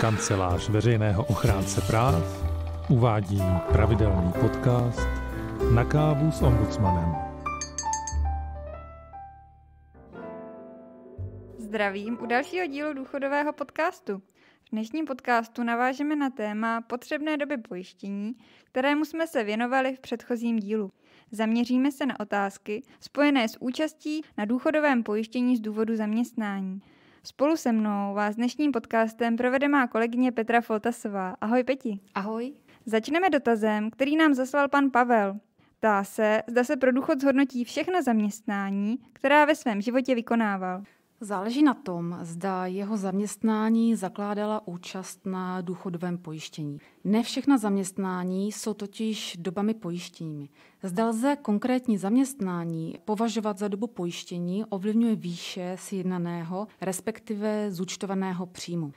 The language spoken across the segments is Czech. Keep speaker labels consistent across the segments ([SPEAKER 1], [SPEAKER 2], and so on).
[SPEAKER 1] Kancelář veřejného ochránce práv uvádí pravidelný podcast na kávu s ombudsmanem.
[SPEAKER 2] Zdravím u dalšího dílu důchodového podcastu. V dnešním podcastu navážeme na téma potřebné doby pojištění, kterému jsme se věnovali v předchozím dílu. Zaměříme se na otázky spojené s účastí na důchodovém pojištění z důvodu zaměstnání. Spolu se mnou vás dnešním podcastem provede má kolegyně Petra Foltasová. Ahoj Peti. Ahoj. Začneme dotazem, který nám zaslal pan Pavel. Ptá se, zda se pro důchod zhodnotí všechna zaměstnání, která
[SPEAKER 1] ve svém životě vykonával. Záleží na tom, zda jeho zaměstnání zakládala účast na důchodovém pojištění. Ne všechna zaměstnání jsou totiž dobami pojištěními. Zda lze konkrétní zaměstnání považovat za dobu pojištění, ovlivňuje výše sjednaného, respektive zúčtovaného příjmu.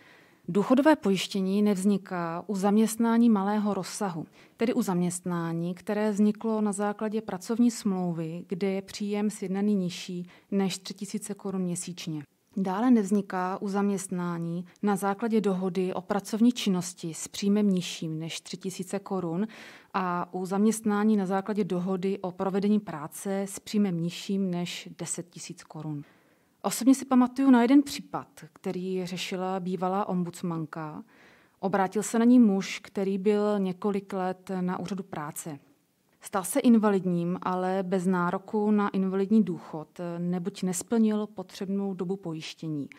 [SPEAKER 1] Důchodové pojištění nevzniká u zaměstnání malého rozsahu, tedy u zaměstnání, které vzniklo na základě pracovní smlouvy, kde je příjem sjednaný nižší než 3000 korun měsíčně. Dále nevzniká u zaměstnání na základě dohody o pracovní činnosti s příjmem nižším než 3000 korun a u zaměstnání na základě dohody o provedení práce s příjmem nižším než 10 000 korun. Osobně si pamatuju na jeden případ, který řešila bývalá ombudsmanka. Obrátil se na ní muž, který byl několik let na úřadu práce. Stal se invalidním, ale bez nároku na invalidní důchod, neboť nesplnil potřebnou dobu pojištění.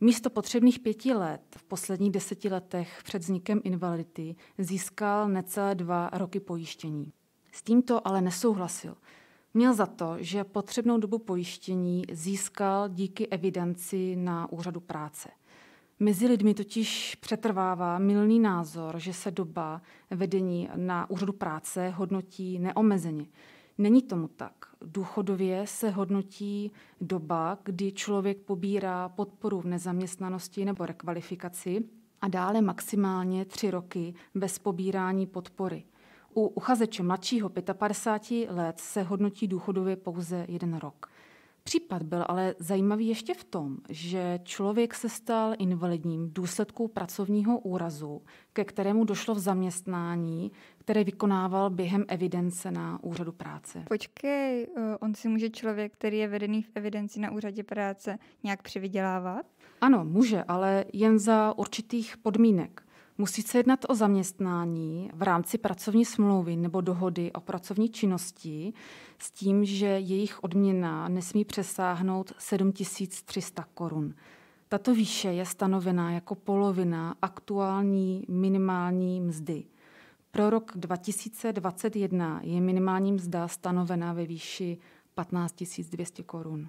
[SPEAKER 1] Místo potřebných pěti let v posledních deseti letech před vznikem invalidity získal necelé dva roky pojištění. S tímto ale nesouhlasil – Měl za to, že potřebnou dobu pojištění získal díky evidenci na úřadu práce. Mezi lidmi totiž přetrvává milný názor, že se doba vedení na úřadu práce hodnotí neomezeně. Není tomu tak. Důchodově se hodnotí doba, kdy člověk pobírá podporu v nezaměstnanosti nebo rekvalifikaci a dále maximálně tři roky bez pobírání podpory. U uchazeče mladšího 55 let se hodnotí důchodově pouze jeden rok. Případ byl ale zajímavý ještě v tom, že člověk se stal invalidním v důsledku pracovního úrazu, ke kterému došlo v zaměstnání, které vykonával během evidence na úřadu práce.
[SPEAKER 2] Počkej, eh, on si může člověk, který je vedený v evidenci na úřadě práce, nějak přivydělávat?
[SPEAKER 1] Ano, může, ale jen za určitých podmínek. Musí se jednat o zaměstnání v rámci pracovní smlouvy nebo dohody o pracovní činnosti s tím, že jejich odměna nesmí přesáhnout 7300 korun. Tato výše je stanovená jako polovina aktuální minimální mzdy. Pro rok 2021 je minimální mzda stanovená ve výši 15 200 korun.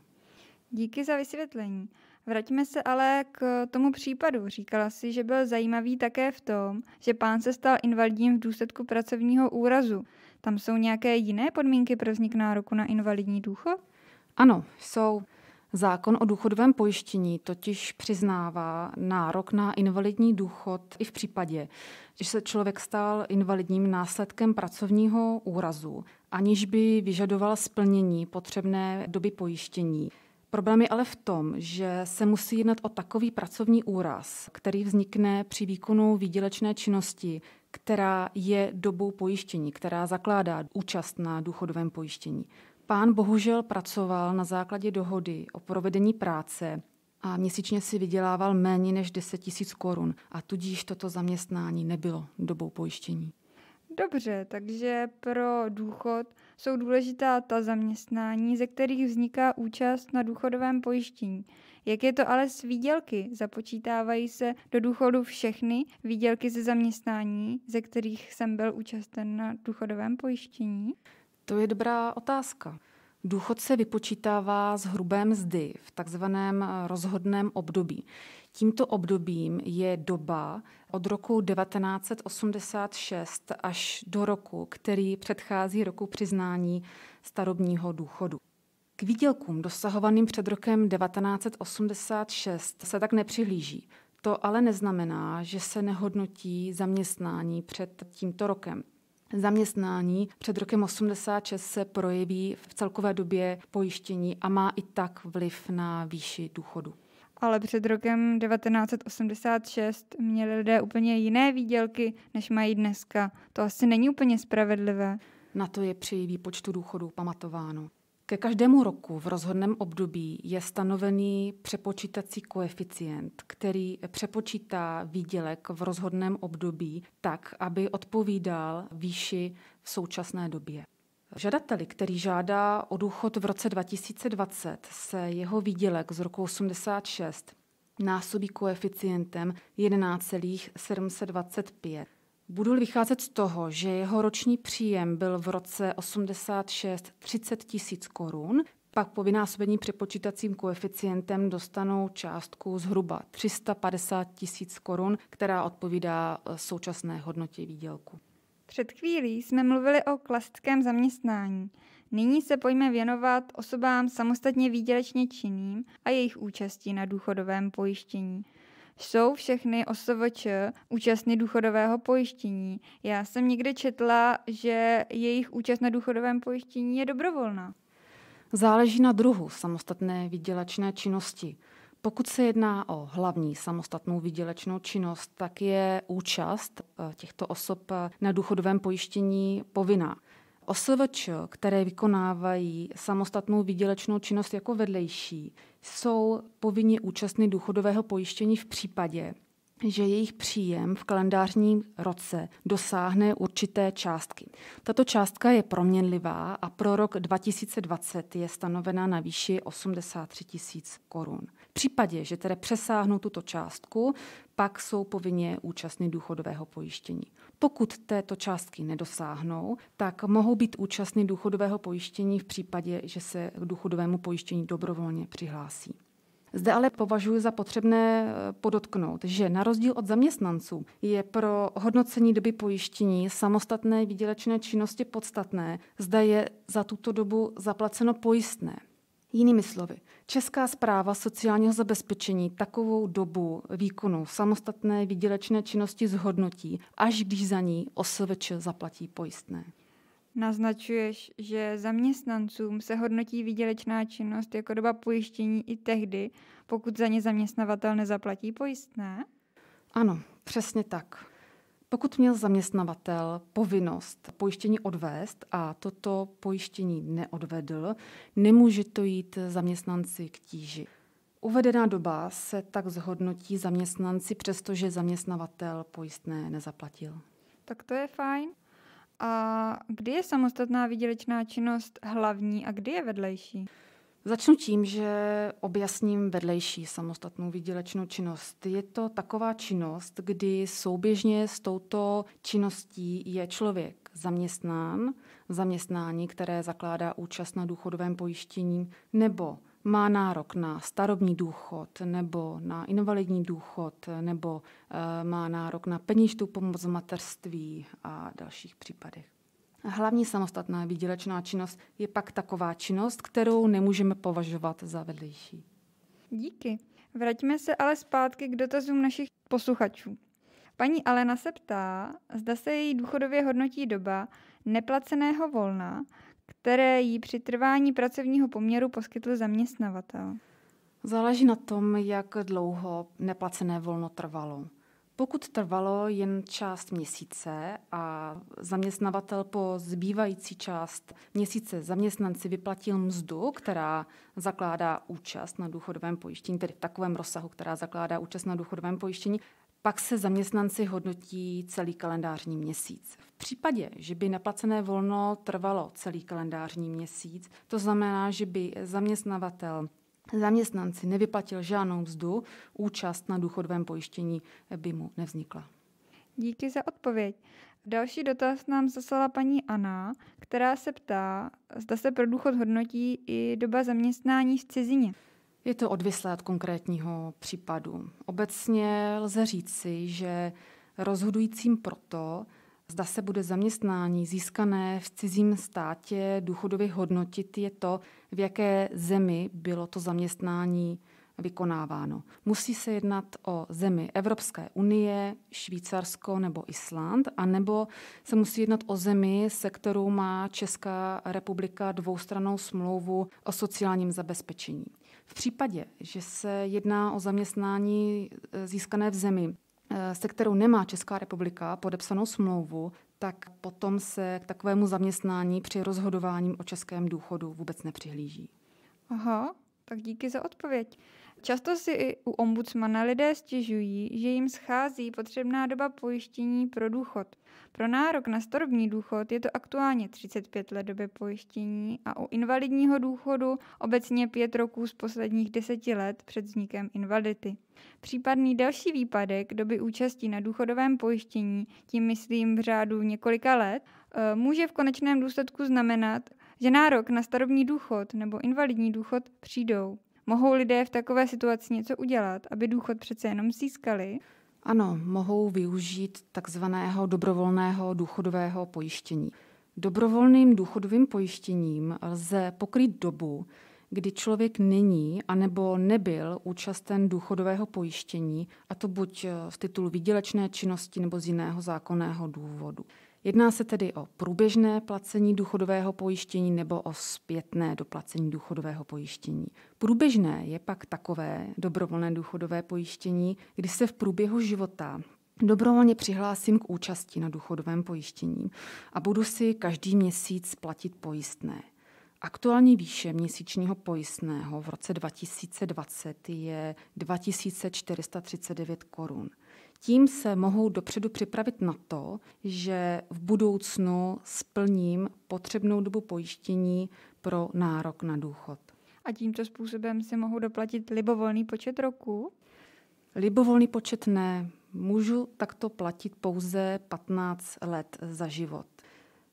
[SPEAKER 2] Díky za vysvětlení. Vraťme se ale k tomu případu. Říkala si, že byl zajímavý také v tom, že pán se stal invalidním v důsledku pracovního úrazu. Tam jsou nějaké jiné podmínky pro vznik nároku na invalidní důchod?
[SPEAKER 1] Ano, jsou. Zákon o důchodovém pojištění totiž přiznává nárok na invalidní důchod i v případě, že se člověk stal invalidním následkem pracovního úrazu, aniž by vyžadoval splnění potřebné doby pojištění. Problém je ale v tom, že se musí jednat o takový pracovní úraz, který vznikne při výkonu výdělečné činnosti, která je dobou pojištění, která zakládá účast na důchodovém pojištění. Pán bohužel pracoval na základě dohody o provedení práce a měsíčně si vydělával méně než 10 000 korun a tudíž toto zaměstnání nebylo dobou pojištění.
[SPEAKER 2] Dobře, takže pro důchod jsou důležitá ta zaměstnání, ze kterých vzniká účast na důchodovém pojištění. Jak je to ale s výdělky? Započítávají se do důchodu všechny výdělky ze zaměstnání, ze kterých jsem byl účasten na důchodovém
[SPEAKER 1] pojištění? To je dobrá otázka. Důchod se vypočítává z hrubé mzdy v takzvaném rozhodném období. Tímto obdobím je doba, od roku 1986 až do roku, který předchází roku přiznání starobního důchodu. K výdělkům dosahovaným před rokem 1986 se tak nepřihlíží. To ale neznamená, že se nehodnotí zaměstnání před tímto rokem. Zaměstnání před rokem 86 se projeví v celkové době pojištění a má i tak vliv na výši důchodu ale před rokem 1986
[SPEAKER 2] měli lidé úplně jiné výdělky, než mají dneska. To asi není úplně spravedlivé.
[SPEAKER 1] Na to je při výpočtu důchodů pamatováno. Ke každému roku v rozhodném období je stanovený přepočítací koeficient, který přepočítá výdělek v rozhodném období tak, aby odpovídal výši v současné době. Žadateli, který žádá o důchod v roce 2020, se jeho výdělek z roku 86 násobí koeficientem 11,725. budu vycházet z toho, že jeho roční příjem byl v roce 86 30 tisíc korun, pak po vynásobení přepočítacím koeficientem dostanou částku zhruba 350 tisíc korun, která odpovídá e, současné hodnotě výdělku. Před chvílí jsme mluvili o
[SPEAKER 2] klasickém zaměstnání. Nyní se pojďme věnovat osobám samostatně výdělečně činným a jejich účasti na důchodovém pojištění. Jsou všechny OSVČ účastny důchodového pojištění? Já jsem někde četla, že jejich účast na důchodovém pojištění je dobrovolná.
[SPEAKER 1] Záleží na druhu samostatné výdělečné činnosti. Pokud se jedná o hlavní samostatnou výdělečnou činnost, tak je účast eh, těchto osob eh, na důchodovém pojištění povinná. OSVČ, které vykonávají samostatnou výdělečnou činnost jako vedlejší, jsou povinni účastny důchodového pojištění v případě, že jejich příjem v kalendářním roce dosáhne určité částky. Tato částka je proměnlivá a pro rok 2020 je stanovena na výši 83 tisíc korun. V případě, že tedy přesáhnou tuto částku, pak jsou povinně účastní důchodového pojištění. Pokud této částky nedosáhnou, tak mohou být účastní důchodového pojištění v případě, že se k důchodovému pojištění dobrovolně přihlásí. Zde ale považuji za potřebné eh, podotknout, že na rozdíl od zaměstnanců je pro hodnocení doby pojištění samostatné výdělečné činnosti podstatné, zda je za tuto dobu zaplaceno pojistné. Jinými slovy, Česká zpráva sociálního zabezpečení takovou dobu výkonu samostatné výdělečné činnosti zhodnotí, až když za ní OSVČ zaplatí pojistné.
[SPEAKER 2] Naznačuješ, že zaměstnancům se hodnotí výdělečná činnost jako doba pojištění i tehdy, pokud za ně zaměstnavatel nezaplatí pojistné?
[SPEAKER 1] Ano, přesně tak. Pokud měl zaměstnavatel povinnost pojištění odvést a toto pojištění neodvedl, nemůže to jít zaměstnanci k tíži. Uvedená doba se tak zhodnotí zaměstnanci, přestože zaměstnavatel pojistné nezaplatil. Tak to
[SPEAKER 2] je fajn. A kdy je samostatná výdělečná činnost hlavní a kdy je vedlejší?
[SPEAKER 1] Začnu tím, že objasním vedlejší samostatnou výdělečnou činnost. Je to taková činnost, kdy souběžně s touto činností je člověk zaměstnán, zaměstnání, které zakládá účast na důchodovém pojištění, nebo má nárok na starobní důchod nebo na invalidní důchod nebo e, má nárok na peněžitou pomoc v materství a dalších případech. Hlavní samostatná výdělečná činnost je pak taková činnost, kterou nemůžeme považovat za vedlejší.
[SPEAKER 2] Díky. Vraťme se ale zpátky k dotazům našich posluchačů. Paní Alena se ptá, zda se její důchodově hodnotí doba neplaceného volna, které jí při trvání pracovního poměru poskytl zaměstnavatel.
[SPEAKER 1] Záleží na tom, jak dlouho neplacené volno trvalo. Pokud trvalo jen část měsíce a zaměstnavatel po zbývající část měsíce zaměstnanci vyplatil mzdu, která zakládá účast na důchodovém pojištění, tedy v takovém rozsahu, která zakládá účast na důchodovém pojištění, pak se zaměstnanci hodnotí celý kalendářní měsíc. V případě, že by naplacené volno trvalo celý kalendářní měsíc, to znamená, že by zaměstnavatel zaměstnanci nevyplatil žádnou mzdu, účast na důchodovém pojištění by mu nevznikla.
[SPEAKER 2] Díky za odpověď. Další dotaz nám zaslala paní Anna, která se ptá, zda se pro důchod hodnotí i doba zaměstnání v cizině.
[SPEAKER 1] Je to odvislé od konkrétního případu. Obecně lze říci, že rozhodujícím proto, zda se bude zaměstnání získané v cizím státě důchodově hodnotit, je to, v jaké zemi bylo to zaměstnání vykonáváno. Musí se jednat o zemi Evropské unie, Švýcarsko nebo Island, a nebo se musí jednat o zemi, se kterou má Česká republika dvoustranou smlouvu o sociálním zabezpečení. V případě, že se jedná o zaměstnání e, získané v zemi, e, se kterou nemá Česká republika podepsanou smlouvu, tak potom se k takovému zaměstnání při rozhodování o českém důchodu vůbec nepřihlíží.
[SPEAKER 2] Aha, tak díky za odpověď. Často si i u ombudsmana lidé stěžují, že jim schází potřebná doba pojištění pro důchod. Pro nárok na starobní důchod je to aktuálně 35 let doby pojištění a u invalidního důchodu obecně 5 roků z posledních 10 let před vznikem invalidity. Případný další výpadek doby účasti na důchodovém pojištění, tím myslím v řádu několika let, e, může v konečném důsledku znamenat, že nárok na starobní důchod nebo invalidní důchod přijdou. Mohou lidé v takové situaci něco udělat, aby důchod přece jenom získali?
[SPEAKER 1] Ano, mohou využít takzvaného dobrovolného důchodového pojištění. Dobrovolným důchodovým pojištěním lze pokrýt dobu, kdy člověk není anebo nebyl účasten důchodového pojištění, a to buď z titulu výdělečné činnosti nebo z jiného zákonného důvodu. Jedná se tedy o průběžné placení důchodového pojištění nebo o zpětné doplacení důchodového pojištění. Průběžné je pak takové dobrovolné důchodové pojištění, kdy se v průběhu života dobrovolně přihlásím k účasti na důchodovém pojištění a budu si každý měsíc platit pojistné. Aktuální výše měsíčního pojistného v roce 2020 je 2439 korun. Tím se mohou dopředu připravit na to, že v budoucnu splním potřebnou dobu pojištění pro nárok na důchod.
[SPEAKER 2] A tímto způsobem si mohu
[SPEAKER 1] doplatit libovolný počet roků? Libovolný počet ne. Můžu takto platit pouze 15 let za život.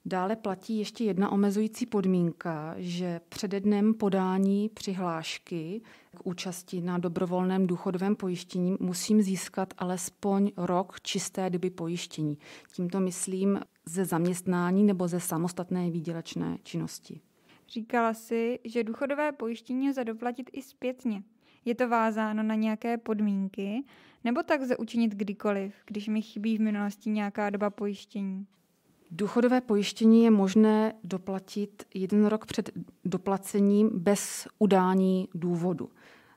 [SPEAKER 1] Dále platí ještě jedna omezující podmínka, že před dnem podání přihlášky k účasti na dobrovolném důchodovém pojištění musím získat alespoň rok čisté doby pojištění. Tímto myslím ze zaměstnání nebo ze samostatné výdělečné činnosti.
[SPEAKER 2] Říkala si, že důchodové pojištění lze doplatit i zpětně. Je to vázáno na nějaké podmínky, nebo tak lze učinit kdykoliv, když mi chybí v minulosti nějaká doba pojištění?
[SPEAKER 1] Důchodové pojištění je možné doplatit jeden rok před doplacením bez udání důvodu.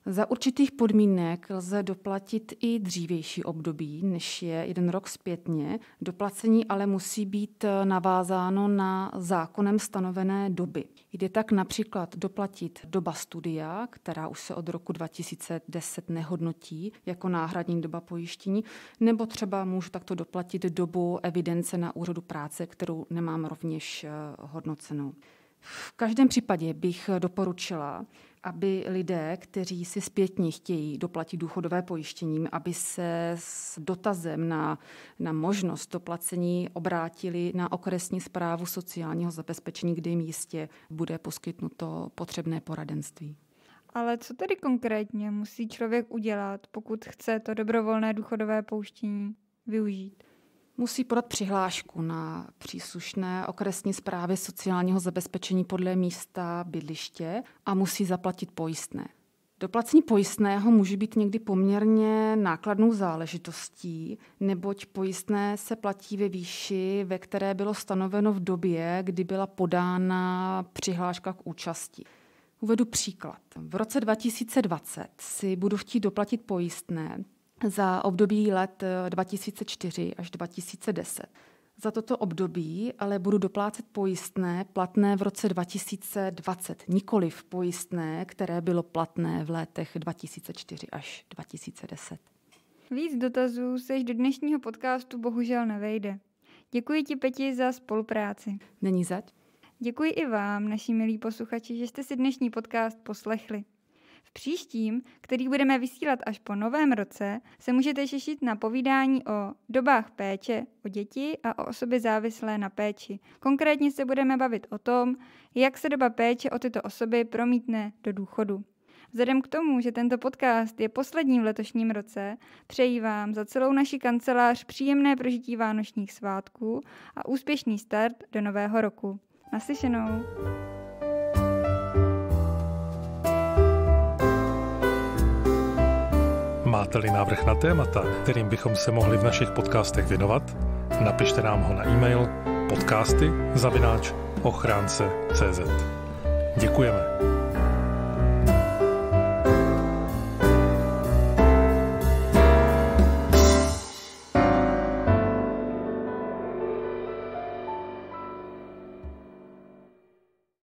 [SPEAKER 1] Za určitých podmínek lze doplatit i dřívější období, než je jeden rok zpětně. Doplacení ale musí být eh, navázáno na zákonem stanovené doby. Jde tak například doplatit doba studia, která už se od roku 2010 nehodnotí jako náhradní doba pojištění, nebo třeba můžu takto doplatit dobu evidence na úřadu práce, kterou nemám rovněž eh, hodnocenou. V každém případě bych doporučila, aby lidé, kteří si zpětně chtějí doplatit důchodové pojištěním, aby se s dotazem na, na možnost doplacení obrátili na okresní zprávu sociálního zabezpečení, kde jim jistě bude poskytnuto potřebné poradenství.
[SPEAKER 2] Ale co tedy konkrétně musí člověk udělat, pokud chce to dobrovolné důchodové pouštění
[SPEAKER 1] využít? musí podat přihlášku na příslušné okresní zprávy sociálního zabezpečení podle místa bydliště a musí zaplatit pojistné. Doplacení pojistného může být někdy poměrně nákladnou záležitostí, neboť pojistné se platí ve výši, ve které bylo stanoveno v době, kdy byla podána přihláška k účasti. Uvedu příklad. V roce 2020 si budu chtít doplatit pojistné za období let 2004 eh, až 2010. Za toto období ale budu doplácet pojistné platné v roce 2020, nikoli v pojistné, které bylo platné v letech 2004 až 2010.
[SPEAKER 2] Víc dotazů se již do dnešního podcastu bohužel nevejde. Děkuji ti, Peti, za spolupráci. Není zač. Děkuji i vám, naši milí posluchači, že jste si dnešní podcast poslechli příštím, který budeme vysílat až po novém roce, se můžete těšit na povídání o dobách péče o děti a o osoby závislé na péči. Konkrétně se budeme bavit o tom, jak se doba péče o tyto osoby promítne do důchodu. Vzhledem k tomu, že tento podcast je poslední v letošním roce, přeji vám za celou naši kancelář příjemné prožití vánočních svátků a úspěšný start do nového roku. Naslyšenou!
[SPEAKER 1] Máte-li návrh na témata, kterým bychom se mohli v našich podcastech věnovat, napište nám ho na e-mail podcasty zavináč ochránce.cz Děkujeme.